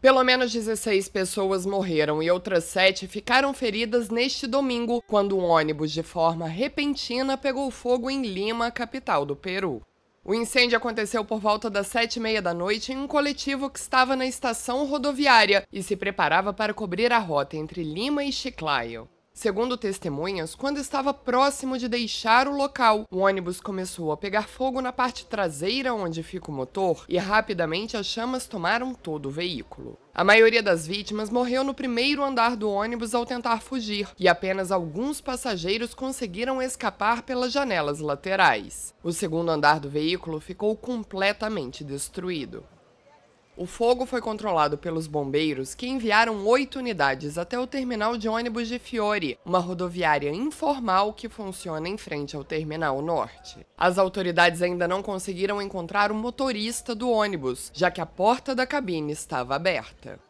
Pelo menos 16 pessoas morreram e outras 7 ficaram feridas neste domingo, quando um ônibus de forma repentina pegou fogo em Lima, capital do Peru. O incêndio aconteceu por volta das sete e meia da noite em um coletivo que estava na estação rodoviária e se preparava para cobrir a rota entre Lima e Chiclayo. Segundo testemunhas, quando estava próximo de deixar o local, o ônibus começou a pegar fogo na parte traseira onde fica o motor e rapidamente as chamas tomaram todo o veículo. A maioria das vítimas morreu no primeiro andar do ônibus ao tentar fugir, e apenas alguns passageiros conseguiram escapar pelas janelas laterais. O segundo andar do veículo ficou completamente destruído. O fogo foi controlado pelos bombeiros, que enviaram oito unidades até o terminal de ônibus de Fiore, uma rodoviária informal que funciona em frente ao terminal norte. As autoridades ainda não conseguiram encontrar o motorista do ônibus, já que a porta da cabine estava aberta.